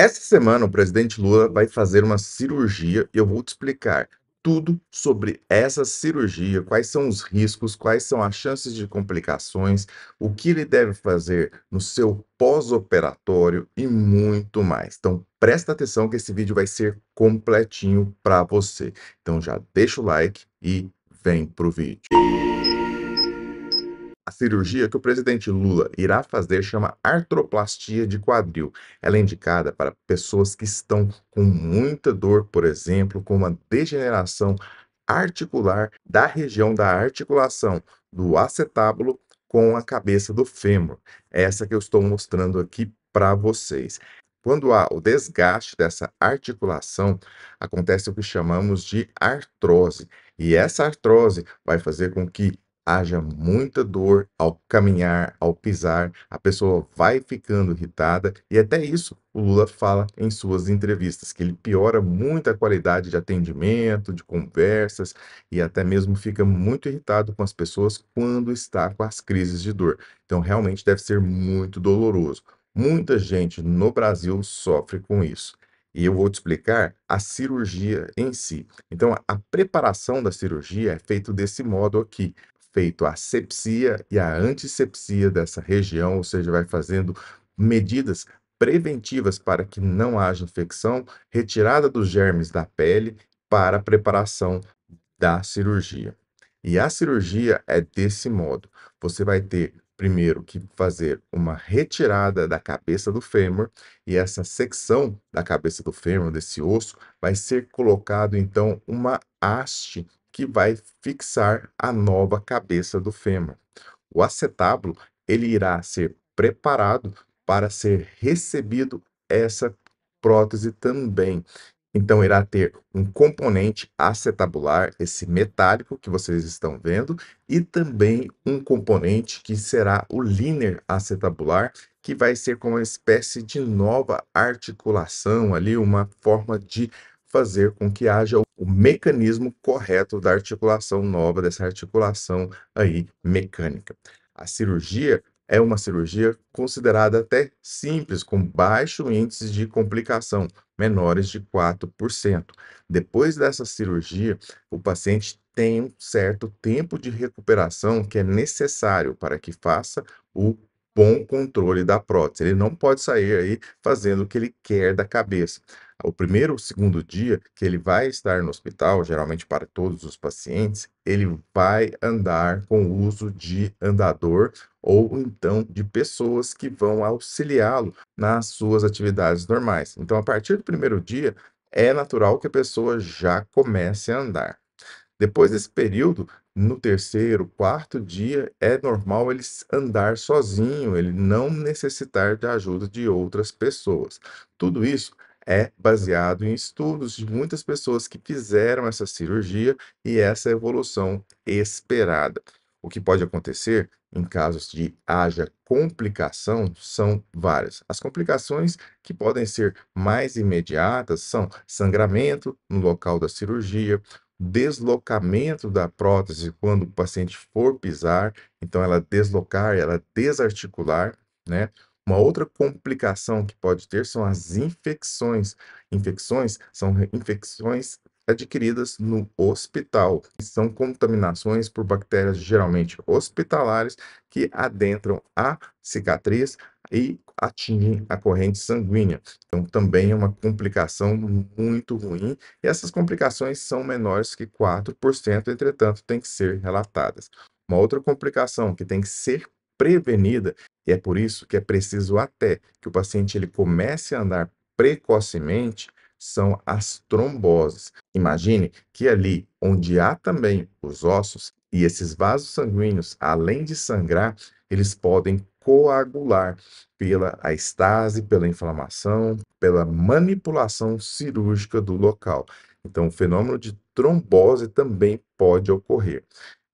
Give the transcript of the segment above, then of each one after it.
Essa semana, o presidente Lula vai fazer uma cirurgia e eu vou te explicar tudo sobre essa cirurgia, quais são os riscos, quais são as chances de complicações, o que ele deve fazer no seu pós-operatório e muito mais. Então, presta atenção que esse vídeo vai ser completinho para você. Então, já deixa o like e vem pro vídeo. Música a cirurgia que o presidente Lula irá fazer chama artroplastia de quadril. Ela é indicada para pessoas que estão com muita dor, por exemplo, com uma degeneração articular da região da articulação do acetábulo com a cabeça do fêmur. É essa que eu estou mostrando aqui para vocês. Quando há o desgaste dessa articulação, acontece o que chamamos de artrose. E essa artrose vai fazer com que haja muita dor ao caminhar, ao pisar, a pessoa vai ficando irritada e até isso o Lula fala em suas entrevistas, que ele piora muito a qualidade de atendimento, de conversas e até mesmo fica muito irritado com as pessoas quando está com as crises de dor. Então realmente deve ser muito doloroso. Muita gente no Brasil sofre com isso e eu vou te explicar a cirurgia em si. Então, a preparação da cirurgia é feita desse modo aqui feito a sepsia e a antisepsia dessa região, ou seja, vai fazendo medidas preventivas para que não haja infecção, retirada dos germes da pele para a preparação da cirurgia. E a cirurgia é desse modo: você vai ter primeiro que fazer uma retirada da cabeça do fêmur e essa secção da cabeça do fêmur, desse osso, vai ser colocado então uma haste que vai fixar a nova cabeça do fêmur. O acetábulo, ele irá ser preparado para ser recebido essa prótese também. Então, irá ter um componente acetabular, esse metálico que vocês estão vendo, e também um componente que será o linear acetabular, que vai ser como uma espécie de nova articulação ali, uma forma de fazer com que haja o mecanismo correto da articulação nova, dessa articulação aí mecânica. A cirurgia é uma cirurgia considerada até simples, com baixo índice de complicação, menores de 4%. Depois dessa cirurgia, o paciente tem um certo tempo de recuperação que é necessário para que faça o bom controle da prótese. Ele não pode sair aí fazendo o que ele quer da cabeça o primeiro ou segundo dia que ele vai estar no hospital, geralmente para todos os pacientes, ele vai andar com o uso de andador ou então de pessoas que vão auxiliá-lo nas suas atividades normais. Então, a partir do primeiro dia, é natural que a pessoa já comece a andar. Depois desse período, no terceiro, quarto dia, é normal ele andar sozinho, ele não necessitar de ajuda de outras pessoas. Tudo isso é baseado em estudos de muitas pessoas que fizeram essa cirurgia e essa evolução esperada. O que pode acontecer em casos de haja complicação são várias. As complicações que podem ser mais imediatas são sangramento no local da cirurgia, deslocamento da prótese quando o paciente for pisar, então ela deslocar, ela desarticular, né? Uma outra complicação que pode ter são as infecções. Infecções são infecções adquiridas no hospital. São contaminações por bactérias geralmente hospitalares que adentram a cicatriz e atingem a corrente sanguínea. Então, também é uma complicação muito ruim. E essas complicações são menores que 4%, entretanto, têm que ser relatadas. Uma outra complicação que tem que ser prevenida. E é por isso que é preciso até que o paciente ele comece a andar precocemente são as tromboses. Imagine que ali onde há também os ossos e esses vasos sanguíneos, além de sangrar, eles podem coagular pela a estase, pela inflamação, pela manipulação cirúrgica do local. Então, o fenômeno de trombose também pode ocorrer.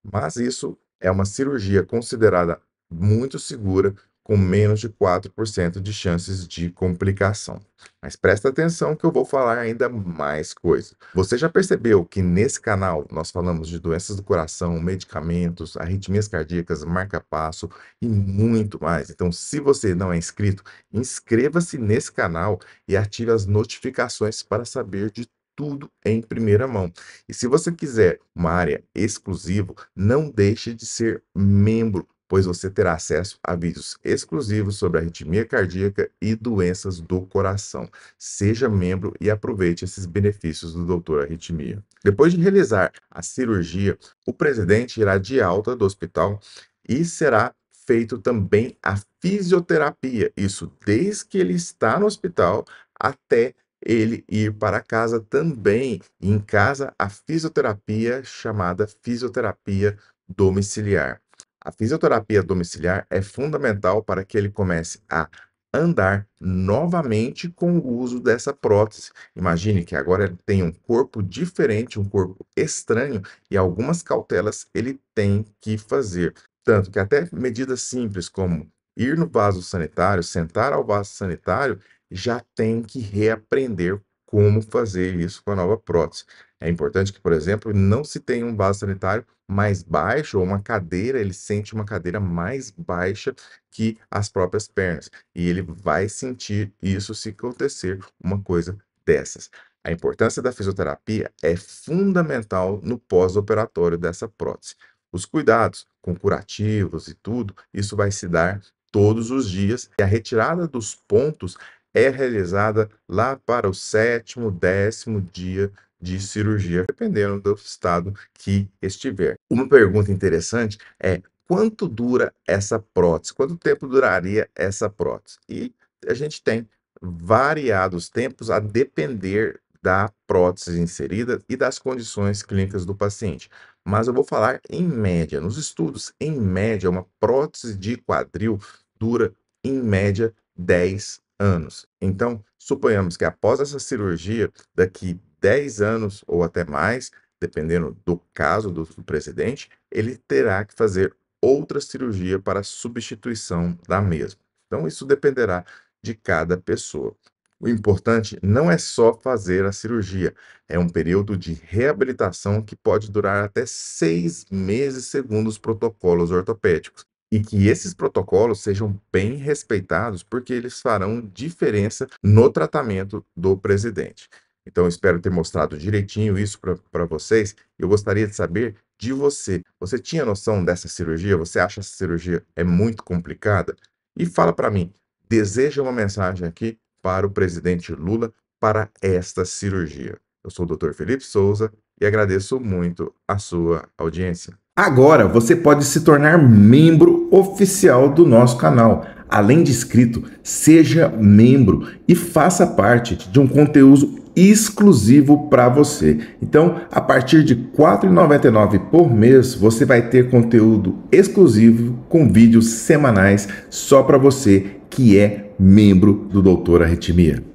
Mas isso é uma cirurgia considerada muito segura, com menos de 4% de chances de complicação. Mas presta atenção que eu vou falar ainda mais coisa. Você já percebeu que nesse canal nós falamos de doenças do coração, medicamentos, arritmias cardíacas, marca-passo e muito mais. Então, se você não é inscrito, inscreva-se nesse canal e ative as notificações para saber de tudo em primeira mão. E se você quiser uma área exclusiva, não deixe de ser membro pois você terá acesso a vídeos exclusivos sobre arritmia cardíaca e doenças do coração. Seja membro e aproveite esses benefícios do Doutor Arritmia. Depois de realizar a cirurgia, o presidente irá de alta do hospital e será feito também a fisioterapia, isso desde que ele está no hospital até ele ir para casa também. E em casa, a fisioterapia chamada fisioterapia domiciliar. A fisioterapia domiciliar é fundamental para que ele comece a andar novamente com o uso dessa prótese. Imagine que agora ele tem um corpo diferente, um corpo estranho e algumas cautelas ele tem que fazer. Tanto que até medidas simples como ir no vaso sanitário, sentar ao vaso sanitário, já tem que reaprender como fazer isso com a nova prótese. É importante que, por exemplo, não se tenha um vaso sanitário mais baixo ou uma cadeira, ele sente uma cadeira mais baixa que as próprias pernas. E ele vai sentir isso se acontecer uma coisa dessas. A importância da fisioterapia é fundamental no pós-operatório dessa prótese. Os cuidados com curativos e tudo, isso vai se dar todos os dias. E a retirada dos pontos é realizada lá para o sétimo, décimo dia de cirurgia, dependendo do estado que estiver. Uma pergunta interessante é quanto dura essa prótese? Quanto tempo duraria essa prótese? E a gente tem variados tempos a depender da prótese inserida e das condições clínicas do paciente. Mas eu vou falar em média. Nos estudos, em média, uma prótese de quadril dura, em média, 10 anos. Então, suponhamos que após essa cirurgia, daqui 10 anos ou até mais, dependendo do caso do, do presidente, ele terá que fazer outra cirurgia para substituição da mesma. Então, isso dependerá de cada pessoa. O importante não é só fazer a cirurgia, é um período de reabilitação que pode durar até seis meses, segundo os protocolos ortopédicos e que esses protocolos sejam bem respeitados, porque eles farão diferença no tratamento do presidente. Então, espero ter mostrado direitinho isso para vocês. Eu gostaria de saber de você. Você tinha noção dessa cirurgia? Você acha essa cirurgia é muito complicada? E fala para mim, deseja uma mensagem aqui para o presidente Lula para esta cirurgia. Eu sou o Dr. Felipe Souza e agradeço muito a sua audiência. Agora você pode se tornar membro oficial do nosso canal. Além de inscrito, seja membro e faça parte de um conteúdo exclusivo para você. Então, a partir de R$ 4,99 por mês, você vai ter conteúdo exclusivo com vídeos semanais só para você que é membro do Doutor Arritmia.